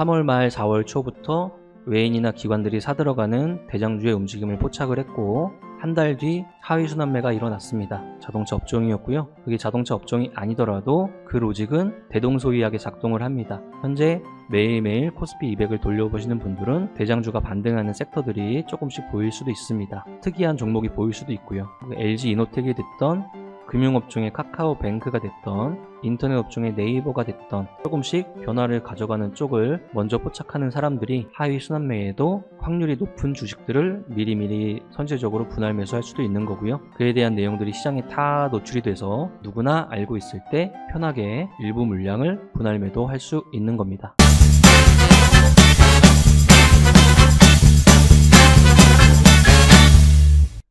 3월 말 4월 초부터 외인이나 기관들이 사들어가는 대장주의 움직임을 포착을 했고 한 달 뒤 하위 순환매가 일어났습니다. 자동차 업종이었고요. 그게 자동차 업종이 아니더라도 그 로직은 대동소이하게 작동을 합니다. 현재 매일매일 코스피 200을 돌려보시는 분들은 대장주가 반등하는 섹터들이 조금씩 보일 수도 있습니다. 특이한 종목이 보일 수도 있고요. LG 그 이노텍이 됐던 금융업종의 카카오뱅크가 됐던 인터넷 업종의 네이버가 됐던 조금씩 변화를 가져가는 쪽을 먼저 포착하는 사람들이 하위 순환매에도 확률이 높은 주식들을 미리미리 선제적으로 분할 매수할 수도 있는 거고요. 그에 대한 내용들이 시장에 다 노출이 돼서 누구나 알고 있을 때 편하게 일부 물량을 분할 매도할 수 있는 겁니다.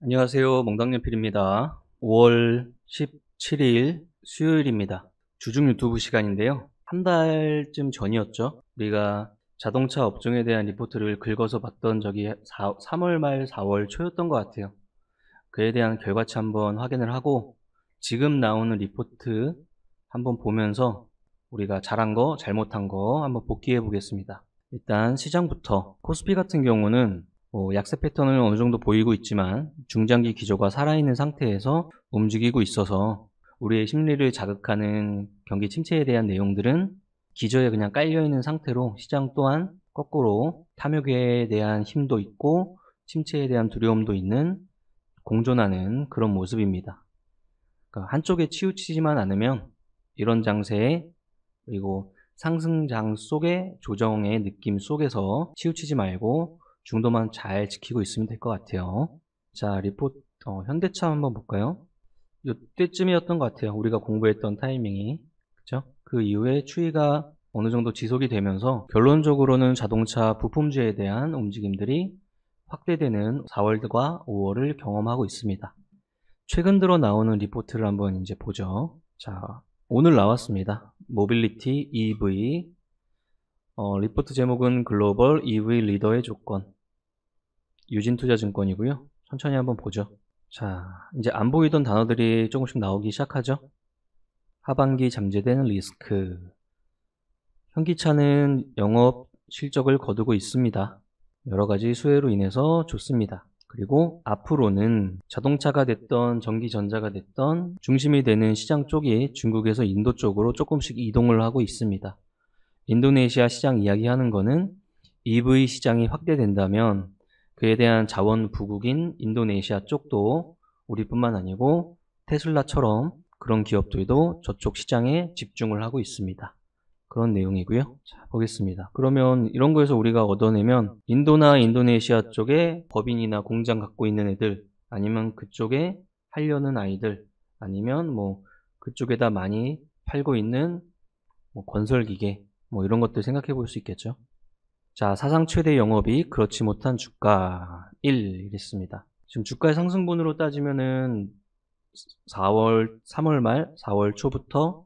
안녕하세요. 몽당연필입니다. 5월 17일 수요일입니다. 주중 유튜브 시간인데요. 한 달쯤 전이었죠. 우리가 자동차 업종에 대한 리포트를 긁어서 봤던 적이 4, 3월 말 4월 초였던 것 같아요. 그에 대한 결과치 한번 확인을 하고 지금 나오는 리포트 한번 보면서 우리가 잘한 거 잘못한 거 한번 복기해 보겠습니다. 일단 시장부터 코스피 같은 경우는 뭐 약세 패턴을 어느 정도 보이고 있지만 중장기 기조가 살아있는 상태에서 움직이고 있어서 우리의 심리를 자극하는 경기 침체에 대한 내용들은 기저에 그냥 깔려있는 상태로 시장 또한 거꾸로 탐욕에 대한 힘도 있고 침체에 대한 두려움도 있는 공존하는 그런 모습입니다. 그러니까 한쪽에 치우치지만 않으면 이런 장세에 그리고 상승장 속의 조정의 느낌 속에서 치우치지 말고 중도만 잘 지키고 있으면 될 것 같아요. 자, 리포트 어, 현대차 한번 볼까요? 이때쯤이었던 것 같아요. 우리가 공부했던 타이밍이. 그 이후에 추위가 어느 정도 지속이 되면서 결론적으로는 자동차 부품주에 대한 움직임들이 확대되는 4월과 5월을 경험하고 있습니다. 최근 들어 나오는 리포트를 한번 이제 보죠. 자, 오늘 나왔습니다. 모빌리티 EV 어, 리포트 제목은 글로벌 EV 리더의 조건 유진투자증권이고요. 천천히 한번 보죠. 자, 이제 안 보이던 단어들이 조금씩 나오기 시작하죠. 하반기 잠재된 리스크. 현기차는 영업 실적을 거두고 있습니다. 여러 가지 수혜로 인해서 좋습니다. 그리고 앞으로는 자동차가 됐던 전기전자가 됐던 중심이 되는 시장 쪽이 중국에서 인도 쪽으로 조금씩 이동을 하고 있습니다. 인도네시아 시장 이야기하는 거는 EV 시장이 확대된다면 그에 대한 자원 부국인 인도네시아 쪽도 우리뿐만 아니고 테슬라처럼 그런 기업들도 저쪽 시장에 집중을 하고 있습니다. 그런 내용이고요. 자, 보겠습니다. 그러면 이런 거에서 우리가 얻어내면 인도나 인도네시아 쪽에 법인이나 공장 갖고 있는 애들 아니면 그쪽에 하려는 아이들 아니면 뭐 그쪽에다 많이 팔고 있는 뭐 건설기계 뭐 이런 것들 생각해 볼 수 있겠죠. 자, 사상 최대 영업이 그렇지 못한 주가 1 이랬습니다. 지금 주가의 상승분으로 따지면은 4월 3월 말 4월 초부터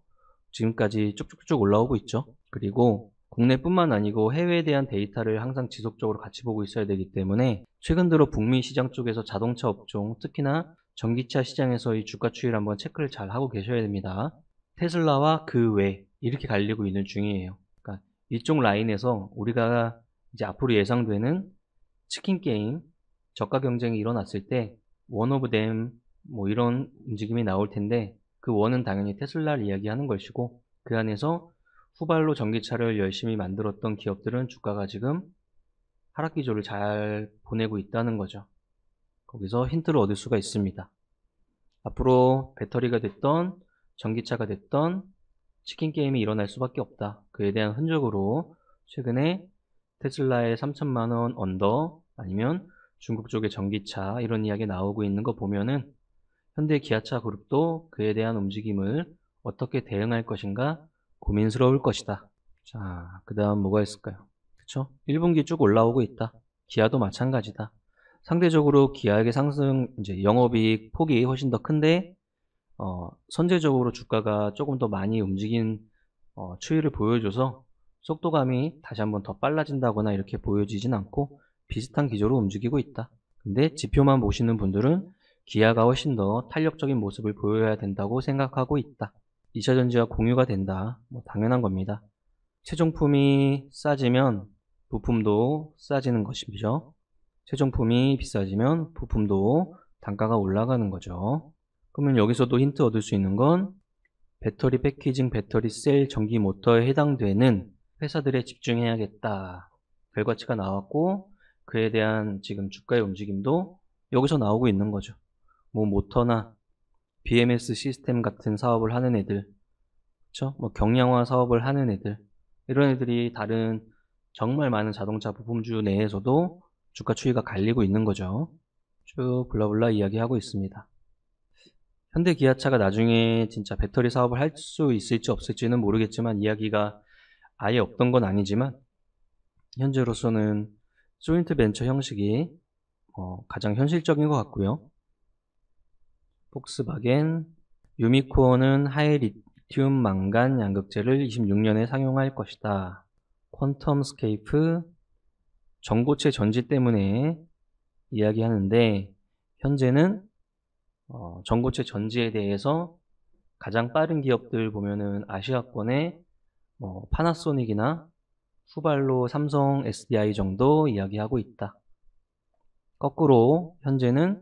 지금까지 쭉쭉쭉 올라오고 있죠. 그리고 국내뿐만 아니고 해외에 대한 데이터를 항상 지속적으로 같이 보고 있어야 되기 때문에 최근 들어 북미 시장 쪽에서 자동차 업종 특히나 전기차 시장에서 이 주가 추이를 한번 체크를 잘 하고 계셔야 됩니다. 테슬라와 그 외 이렇게 갈리고 있는 중이에요. 이쪽 라인에서 우리가 이제 앞으로 예상되는 치킨 게임, 저가 경쟁이 일어났을 때 원 오브 뎀뭐 이런 움직임이 나올 텐데 그 원은 당연히 테슬라를 이야기하는 것이고 그 안에서 후발로 전기차를 열심히 만들었던 기업들은 주가가 지금 하락 기조를 잘 보내고 있다는 거죠. 거기서 힌트를 얻을 수가 있습니다. 앞으로 배터리가 됐던 전기차가 됐던 치킨 게임이 일어날 수밖에 없다. 그에 대한 흔적으로 최근에 테슬라의 3천만원 언더 아니면 중국 쪽의 전기차 이런 이야기 나오고 있는 거 보면은 현대 기아차 그룹도 그에 대한 움직임을 어떻게 대응할 것인가 고민스러울 것이다. 자, 그 다음 뭐가 있을까요? 그쵸? 1분기 쭉 올라오고 있다. 기아도 마찬가지다. 상대적으로 기아에게 상승, 이제 영업이익 폭이 훨씬 더 큰데 어, 선제적으로 주가가 조금 더 많이 움직인 어, 추이를 보여줘서 속도감이 다시 한번 더 빨라진다거나 이렇게 보여지진 않고 비슷한 기조로 움직이고 있다. 근데 지표만 보시는 분들은 기아가 훨씬 더 탄력적인 모습을 보여야 된다고 생각하고 있다. 2차전지와 공유가 된다. 뭐 당연한 겁니다. 최종품이 싸지면 부품도 싸지는 것이죠. 최종품이 비싸지면 부품도 단가가 올라가는 거죠. 그러면 여기서도 힌트 얻을 수 있는 건 배터리 패키징, 배터리 셀, 전기 모터에 해당되는 회사들에 집중해야겠다. 결과치가 나왔고 그에 대한 지금 주가의 움직임도 여기서 나오고 있는 거죠. 뭐 모터나 BMS 시스템 같은 사업을 하는 애들, 그렇뭐 경량화 사업을 하는 애들 이런 애들이 다른 정말 많은 자동차 부품주 내에서도 주가 추이가 갈리고 있는 거죠. 쭉 블라블라 이야기하고 있습니다. 현대 기아차가 나중에 진짜 배터리 사업을 할 수 있을지 없을지는 모르겠지만 이야기가 아예 없던 건 아니지만 현재로서는 조인트 벤처 형식이 어, 가장 현실적인 것 같고요. 폭스바겐 유미코어는 하이 리튬 망간 양극재를 26년에 상용할 것이다. 퀀텀 스케이프 전고체 전지 때문에 이야기하는데 현재는 어, 전고체 전지에 대해서 가장 빠른 기업들 보면은 아시아권에 뭐 파나소닉이나 후발로 삼성 SDI 정도 이야기하고 있다. 거꾸로 현재는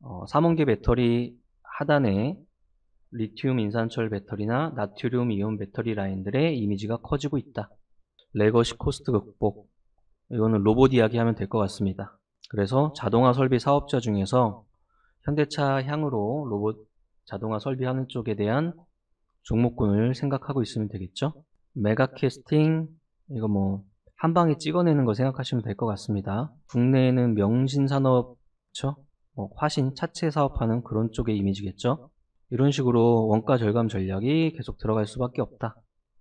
어, 삼원계 배터리 하단에 리튬 인산철 배터리나 나트륨 이온 배터리 라인들의 이미지가 커지고 있다. 레거시 코스트 극복. 이거는 로봇 이야기 하면 될 것 같습니다. 그래서 자동화 설비 사업자 중에서 현대차 향으로 로봇 자동화 설비하는 쪽에 대한 종목군을 생각하고 있으면 되겠죠. 메가 캐스팅, 이거 뭐, 한 방에 찍어내는 거 생각하시면 될 것 같습니다. 국내에는 명신산업, 그쵸? 뭐 화신, 차체 사업하는 그런 쪽의 이미지겠죠. 이런 식으로 원가 절감 전략이 계속 들어갈 수밖에 없다.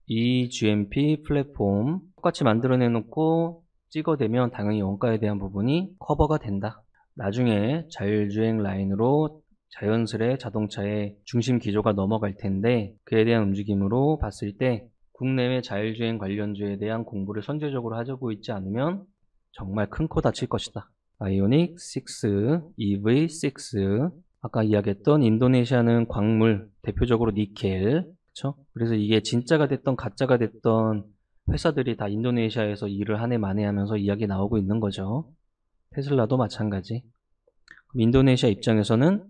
이 GMP 플랫폼 똑같이 만들어내 놓고 찍어대면 당연히 원가에 대한 부분이 커버가 된다. 나중에 자율주행 라인으로 자연스레 자동차의 중심 기조가 넘어갈 텐데 그에 대한 움직임으로 봤을 때 국내외 자율주행 관련주에 대한 공부를 선제적으로 하자고 있지 않으면 정말 큰 코 다칠 것이다. 아이오닉 6, EV6, 아까 이야기했던 인도네시아는 광물, 대표적으로 니켈, 그쵸? 그래서 이게 진짜가 됐던 가짜가 됐던 회사들이 다 인도네시아에서 일을 한해 만에 하면서 이야기 나오고 있는 거죠. 테슬라도 마찬가지. 인도네시아 입장에서는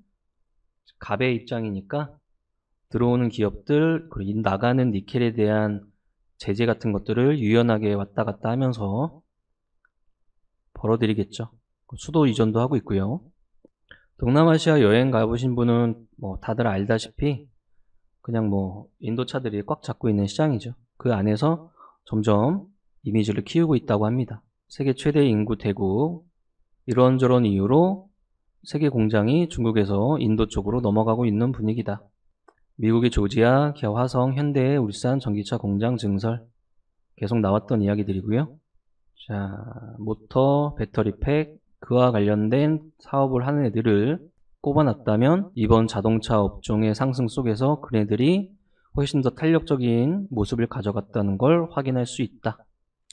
갑의 입장이니까 들어오는 기업들 그리고 나가는 니켈에 대한 제재 같은 것들을 유연하게 왔다 갔다 하면서 벌어들이겠죠. 수도 이전도 하고 있고요. 동남아시아 여행 가보신 분은 뭐 다들 알다시피 그냥 뭐 인도차들이 꽉 잡고 있는 시장이죠. 그 안에서 점점 이미지를 키우고 있다고 합니다. 세계 최대 인구 대국, 이런저런 이유로 세계 공장이 중국에서 인도 쪽으로 넘어가고 있는 분위기다. 미국의 조지아, 기아화성, 현대의 울산 전기차 공장 증설 계속 나왔던 이야기들이고요. 자, 모터, 배터리팩 그와 관련된 사업을 하는 애들을 꼽아놨다면 이번 자동차 업종의 상승 속에서 그네들이 훨씬 더 탄력적인 모습을 가져갔다는 걸 확인할 수 있다.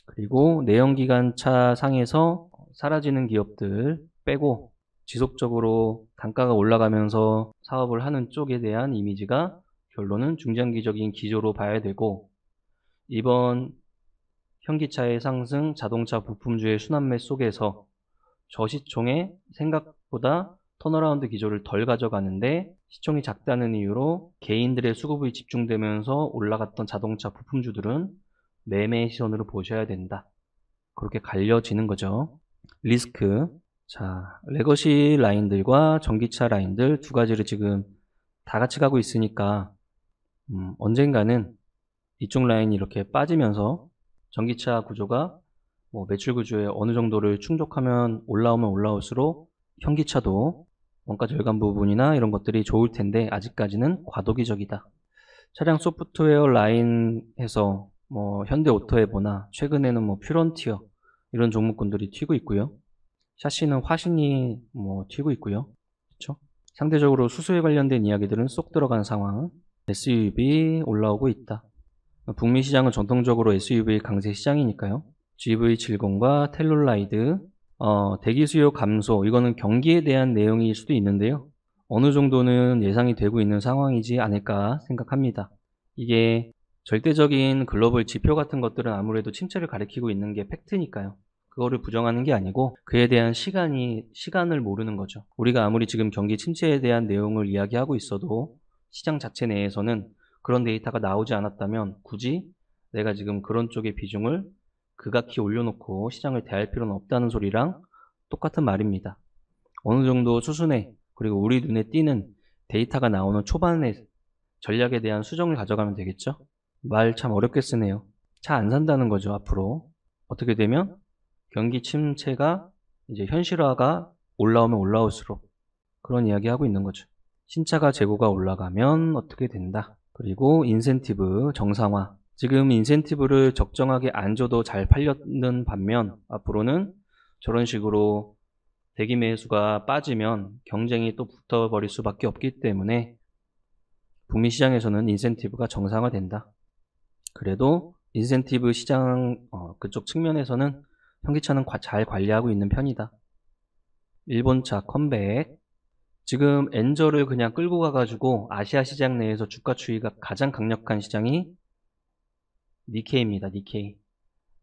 그리고 내연기관차 상에서 사라지는 기업들 빼고 지속적으로 단가가 올라가면서 사업을 하는 쪽에 대한 이미지가 결론은 중장기적인 기조로 봐야 되고 이번 현기차의 상승, 자동차 부품주의 순환매 속에서 저시총의 생각보다 턴어라운드 기조를 덜 가져가는데 시총이 작다는 이유로 개인들의 수급이 집중되면서 올라갔던 자동차 부품주들은 매매 시선으로 보셔야 된다. 그렇게 갈려지는 거죠. 리스크. 자, 레거시 라인들과 전기차 라인들 두 가지를 지금 다 같이 가고 있으니까 음, 언젠가는 이쪽 라인이 이렇게 빠지면서 전기차 구조가 뭐 매출 구조에 어느 정도를 충족하면 올라오면 올라올수록 현기차도 원가 절감 부분이나 이런 것들이 좋을 텐데 아직까지는 과도기적이다. 차량 소프트웨어 라인에서 뭐 현대 오토에보나 최근에는 뭐 퓨런티어 이런 종목군들이 튀고 있고요. 샤시는 화신이 뭐 튀고 있고요. 그렇죠? 상대적으로 수수에 관련된 이야기들은 쏙 들어간 상황. SUV 올라오고 있다. 북미 시장은 전통적으로 SUV 강세 시장이니까요. GV70과 텔룰라이드, 어, 대기 수요 감소, 이거는 경기에 대한 내용일 수도 있는데요. 어느 정도는 예상이 되고 있는 상황이지 않을까 생각합니다. 이게 절대적인 글로벌 지표 같은 것들은 아무래도 침체를 가리키고 있는 게 팩트니까요. 그거를 부정하는 게 아니고 그에 대한 시간이 시간을 모르는 거죠. 우리가 아무리 지금 경기 침체에 대한 내용을 이야기하고 있어도 시장 자체 내에서는 그런 데이터가 나오지 않았다면 굳이 내가 지금 그런 쪽의 비중을 그각히 올려놓고 시장을 대할 필요는 없다는 소리랑 똑같은 말입니다. 어느 정도 수순에 그리고 우리 눈에 띄는 데이터가 나오는 초반에 전략에 대한 수정을 가져가면 되겠죠. 말참 어렵게 쓰네요. 차 안 산다는 거죠, 앞으로. 어떻게 되면 경기 침체가 이제 현실화가 올라오면 올라올수록 그런 이야기 하고 있는 거죠. 신차가 재고가 올라가면 어떻게 된다. 그리고 인센티브 정상화. 지금 인센티브를 적정하게 안 줘도 잘 팔렸는 반면 앞으로는 저런 식으로 대기 매수가 빠지면 경쟁이 또 붙어버릴 수밖에 없기 때문에 북미 시장에서는 인센티브가 정상화된다. 그래도 어. 인센티브 시장 어, 그쪽 측면에서는 현기차는 과, 잘 관리하고 있는 편이다. 일본차 컴백 지금 엔저를 그냥 끌고 가가지고 아시아 시장 내에서 주가 추이가 가장 강력한 시장이 니케이입니다. 니케이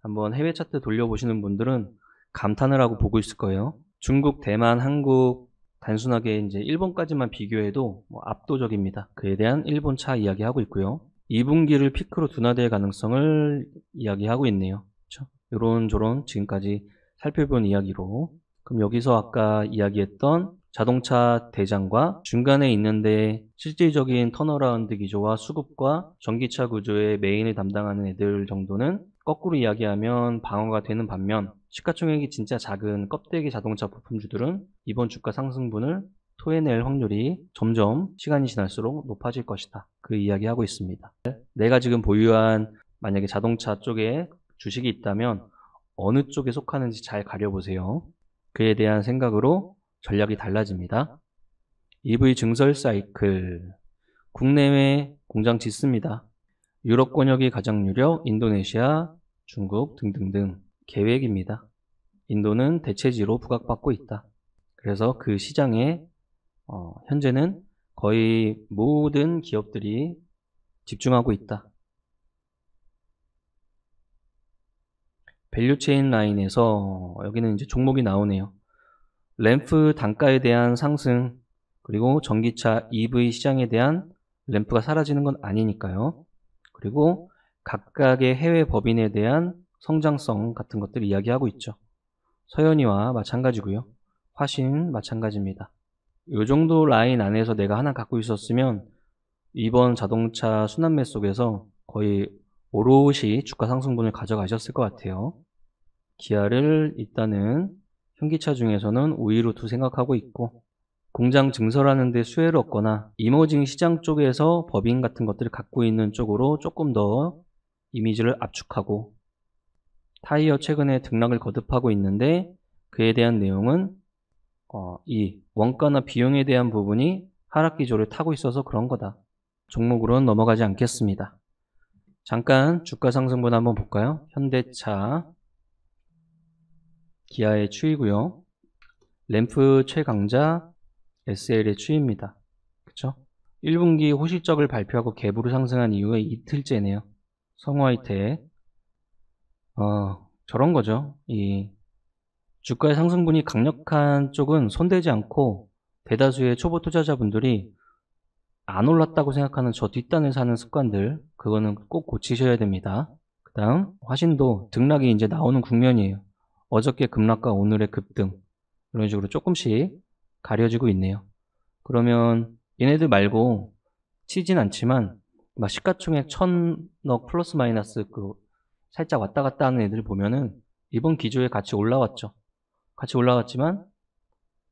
한번 해외 차트 돌려보시는 분들은 감탄을 하고 보고 있을 거예요. 중국, 대만, 한국 단순하게 이제 일본까지만 비교해도 뭐 압도적입니다. 그에 대한 일본차 이야기하고 있고요. 2분기를 피크로 둔화될 가능성을 이야기하고 있네요. 그렇죠? 요런 저런 지금까지 살펴본 이야기로 그럼 여기서 아까 이야기했던 자동차 대장과 중간에 있는데 실질적인 턴어라운드 기조와 수급과 전기차 구조의 메인을 담당하는 애들 정도는 거꾸로 이야기하면 방어가 되는 반면 시가총액이 진짜 작은 껍데기 자동차 부품주들은 이번 주가 상승분을 토해낼 확률이 점점 시간이 지날수록 높아질 것이다. 그 이야기하고 있습니다. 내가 지금 보유한 만약에 자동차 쪽에 주식이 있다면 어느 쪽에 속하는지 잘 가려보세요. 그에 대한 생각으로 전략이 달라집니다. EV 증설 사이클 국내외 공장 짓습니다. 유럽 권역이 가장 유력, 인도네시아, 중국 등등등 계획입니다. 인도는 대체지로 부각받고 있다. 그래서 그 시장에 어, 현재는 거의 모든 기업들이 집중하고 있다. 밸류체인 라인에서 여기는 이제 종목이 나오네요. 램프 단가에 대한 상승 그리고 전기차 EV 시장에 대한 램프가 사라지는 건 아니니까요. 그리고 각각의 해외 법인에 대한 성장성 같은 것들 이야기하고 있죠. 서현이와 마찬가지고요. 화신 마찬가지입니다. 요 정도 라인 안에서 내가 하나 갖고 있었으면 이번 자동차 순환매 속에서 거의 오롯이 주가 상승분을 가져가셨을 것 같아요. 기아를 일단은 현기차 중에서는 우위로 두 생각하고 있고 공장 증설하는 데 수혜를 얻거나 이머징 시장 쪽에서 법인 같은 것들을 갖고 있는 쪽으로 조금 더 이미지를 압축하고 타이어 최근에 등락을 거듭하고 있는데 그에 대한 내용은 어, 이 원가나 비용에 대한 부분이 하락 기조를 타고 있어서 그런 거다. 종목으로는 넘어가지 않겠습니다. 잠깐 주가 상승분 한번 볼까요? 현대차, 기아의 추이고요. 램프 최강자, SL의 추입니다. 그쵸? 1분기 호실적을 발표하고 개으로 상승한 이후에 이틀째네요. 성화이태 어, 저런 거죠. 이 주가의 상승분이 강력한 쪽은 손대지 않고 대다수의 초보 투자자분들이 안 올랐다고 생각하는 저 뒷단을 사는 습관들 그거는 꼭 고치셔야 됩니다. 그 다음 화신도 등락이 이제 나오는 국면이에요. 어저께 급락과 오늘의 급등 이런 식으로 조금씩 가려지고 있네요. 그러면 얘네들 말고 치진 않지만 막 시가총액 천억 플러스 마이너스 그 살짝 왔다 갔다 하는 애들 보면은 이번 기조에 같이 올라왔죠. 같이 올라갔지만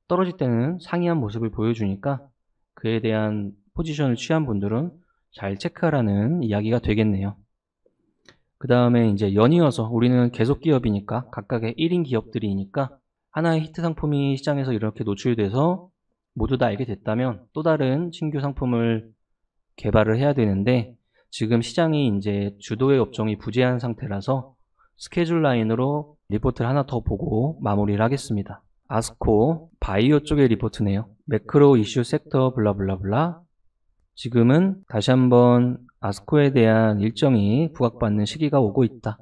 떨어질 때는 상이한 모습을 보여주니까 그에 대한 포지션을 취한 분들은 잘 체크하라는 이야기가 되겠네요. 그 다음에 이제 연이어서 우리는 계속 기업이니까 각각의 1인 기업들이니까 하나의 히트 상품이 시장에서 이렇게 노출돼서 모두 다 알게 됐다면 또 다른 신규 상품을 개발을 해야 되는데 지금 시장이 이제 주도의 업종이 부재한 상태라서 스케줄 라인으로 리포트를 하나 더 보고 마무리를 하겠습니다. 아스코 바이오 쪽의 리포트네요. 매크로 이슈 섹터 블라블라블라 지금은 다시 한번 아스코에 대한 일정이 부각받는 시기가 오고 있다.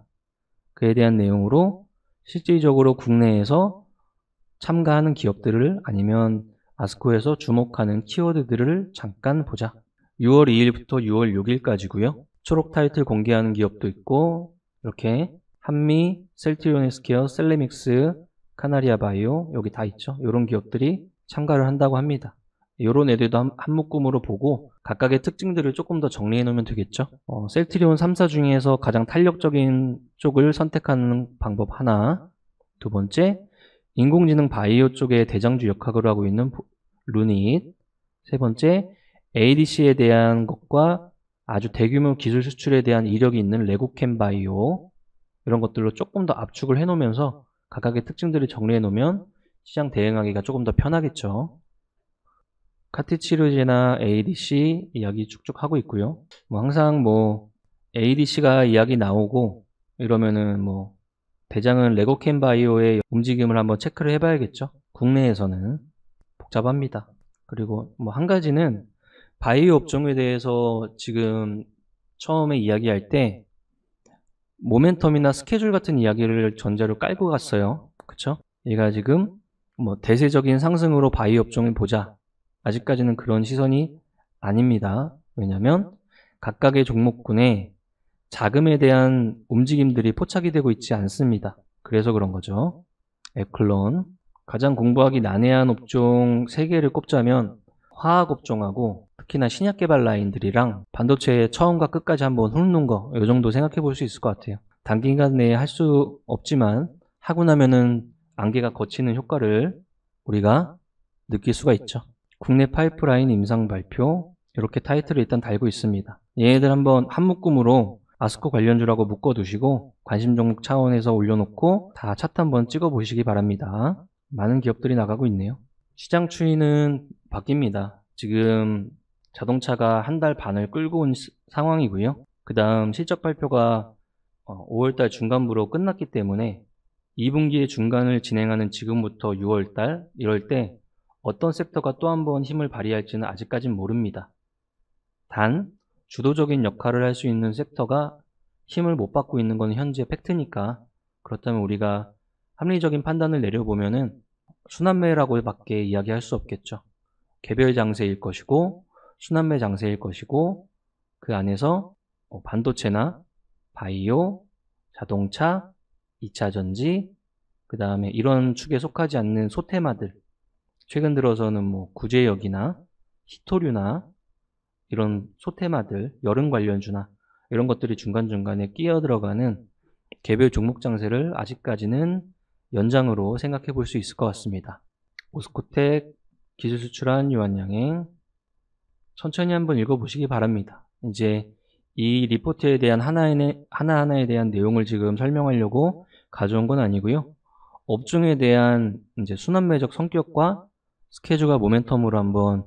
그에 대한 내용으로 실질적으로 국내에서 참가하는 기업들을 아니면 아스코에서 주목하는 키워드들을 잠깐 보자. 6월 2일부터 6월 6일까지고요. 초록 타이틀 공개하는 기업도 있고 이렇게 한미, 셀트리온헬스케어, 셀레믹스, 카나리아 바이오 여기 다 있죠. 이런 기업들이 참가를 한다고 합니다. 이런 애들도 한, 한, 묶음으로 보고 각각의 특징들을 조금 더 정리해 놓으면 되겠죠. 어, 셀트리온 3사 중에서 가장 탄력적인 쪽을 선택하는 방법 하나 두 번째 인공지능 바이오 쪽에 대장주 역학을 하고 있는 루닛 세 번째 ADC에 대한 것과 아주 대규모 기술 수출에 대한 이력이 있는 레고캠 바이오 이런 것들로 조금 더 압축을 해놓으면서 각각의 특징들을 정리해놓으면 시장 대응하기가 조금 더 편하겠죠. 카티치료제나 ADC 이야기 쭉쭉 하고 있고요. 뭐 항상 뭐 ADC가 이야기 나오고 이러면은 뭐 대장은 레고캔 바이오의 움직임을 한번 체크를 해봐야겠죠. 국내에서는 복잡합니다. 그리고 뭐 한 가지는 바이오 업종에 대해서 지금 처음에 이야기할 때 모멘텀이나 스케줄 같은 이야기를 전자로 깔고 갔어요. 그쵸? 얘가 지금 뭐 대세적인 상승으로 바이 업종을 보자. 아직까지는 그런 시선이 아닙니다. 왜냐하면 각각의 종목군에 자금에 대한 움직임들이 포착이 되고 있지 않습니다. 그래서 그런 거죠. 에클론 가장 공부하기 난해한 업종 3개를 꼽자면 화학업종하고 특히나 신약 개발 라인들이랑 반도체의 처음과 끝까지 한번 훑는 거 이 정도 생각해 볼 수 있을 것 같아요. 단기간 내에 할 수 없지만 하고 나면은 안개가 거치는 효과를 우리가 느낄 수가 있죠. 국내 파이프라인 임상 발표 이렇게 타이틀을 일단 달고 있습니다. 얘네들 한번 한 묶음으로 아스코 관련주라고 묶어두시고 관심 종목 차원에서 올려놓고 다 차트 한번 찍어 보시기 바랍니다. 많은 기업들이 나가고 있네요. 시장 추이는 바뀝니다. 지금 자동차가 한 달 반을 끌고 온 상황이고요. 그 다음 실적 발표가 5월달 어, 중간부로 끝났기 때문에 2분기의 중간을 진행하는 지금부터 6월달 이럴 때 어떤 섹터가 또 한 번 힘을 발휘할지는 아직까진 모릅니다. 단 주도적인 역할을 할 수 있는 섹터가 힘을 못 받고 있는 건 현재 팩트니까 그렇다면 우리가 합리적인 판단을 내려보면은 순환매라고 밖에 이야기할 수 없겠죠. 개별 장세일 것이고 순환매 장세일 것이고 그 안에서 뭐 반도체나 바이오, 자동차, 2차 전지, 그 다음에 이런 축에 속하지 않는 소테마들 최근 들어서는 뭐 구제역이나 히토류나 이런 소테마들, 여름 관련주나 이런 것들이 중간중간에 끼어 들어가는 개별 종목 장세를 아직까지는 연장으로 생각해 볼 수 있을 것 같습니다. 오스코텍, 기술 수출한 유한양행, 천천히 한번 읽어보시기 바랍니다. 이제 이 리포트에 대한 하나의, 하나하나에 대한 내용을 지금 설명하려고 가져온 건 아니고요. 업종에 대한 이제 순환매적 성격과 스케줄과 모멘텀으로 한번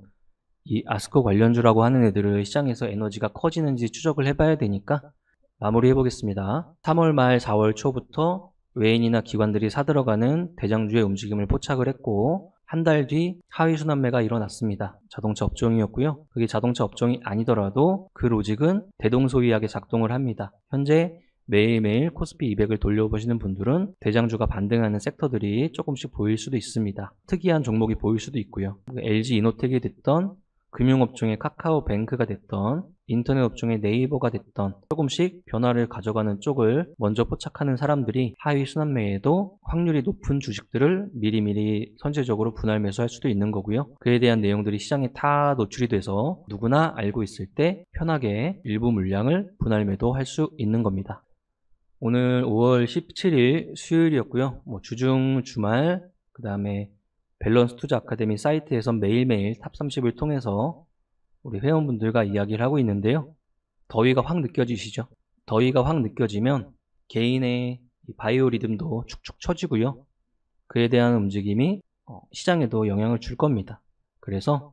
이 아스코 관련주라고 하는 애들을 시장에서 에너지가 커지는지 추적을 해봐야 되니까 마무리해 보겠습니다. 3월 말 4월 초부터 외인이나 기관들이 사들어가는 대장주의 움직임을 포착을 했고 한달뒤 하위순환매가 일어났습니다. 자동차 업종이었고요. 그게 자동차 업종이 아니더라도 그 로직은 대동소이하게 작동을 합니다. 현재 매일매일 코스피 200을 돌려보시는 분들은 대장주가 반등하는 섹터들이 조금씩 보일 수도 있습니다. 특이한 종목이 보일 수도 있고요. LG 그 이노텍이 됐던 금융업종의 카카오뱅크가 됐던 인터넷 업종의 네이버가 됐던 조금씩 변화를 가져가는 쪽을 먼저 포착하는 사람들이 하위 순환매에도 확률이 높은 주식들을 미리미리 선제적으로 분할 매수할 수도 있는 거고요. 그에 대한 내용들이 시장에 다 노출이 돼서 누구나 알고 있을 때 편하게 일부 물량을 분할 매도할 수 있는 겁니다. 오늘 5월 17일 수요일이었고요. 뭐 주중, 주말, 그 다음에 밸런스 투자 아카데미 사이트에서 매일매일 탑30을 통해서 우리 회원분들과 이야기를 하고 있는데요. 더위가 확 느껴지시죠? 더위가 확 느껴지면 개인의 바이오 리듬도 축축 처지고요. 그에 대한 움직임이 어, 시장에도 영향을 줄 겁니다. 그래서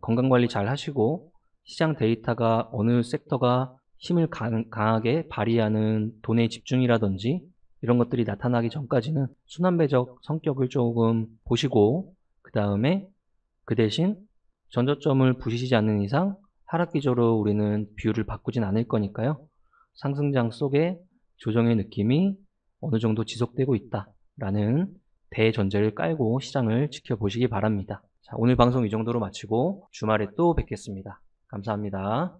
건강관리 잘 하시고 시장 데이터가 어느 섹터가 힘을 강하게 발휘하는 돈의 집중이라든지 이런 것들이 나타나기 전까지는 순환배적 성격을 조금 보시고 그 다음에 그 대신 전저점을 부시지 않는 이상 하락 기조로 우리는 비율을 바꾸진 않을 거니까요. 상승장 속에 조정의 느낌이 어느 정도 지속되고 있다라는 대전제를 깔고 시장을 지켜보시기 바랍니다. 자, 오늘 방송 이 정도로 마치고 주말에 또 뵙겠습니다. 감사합니다.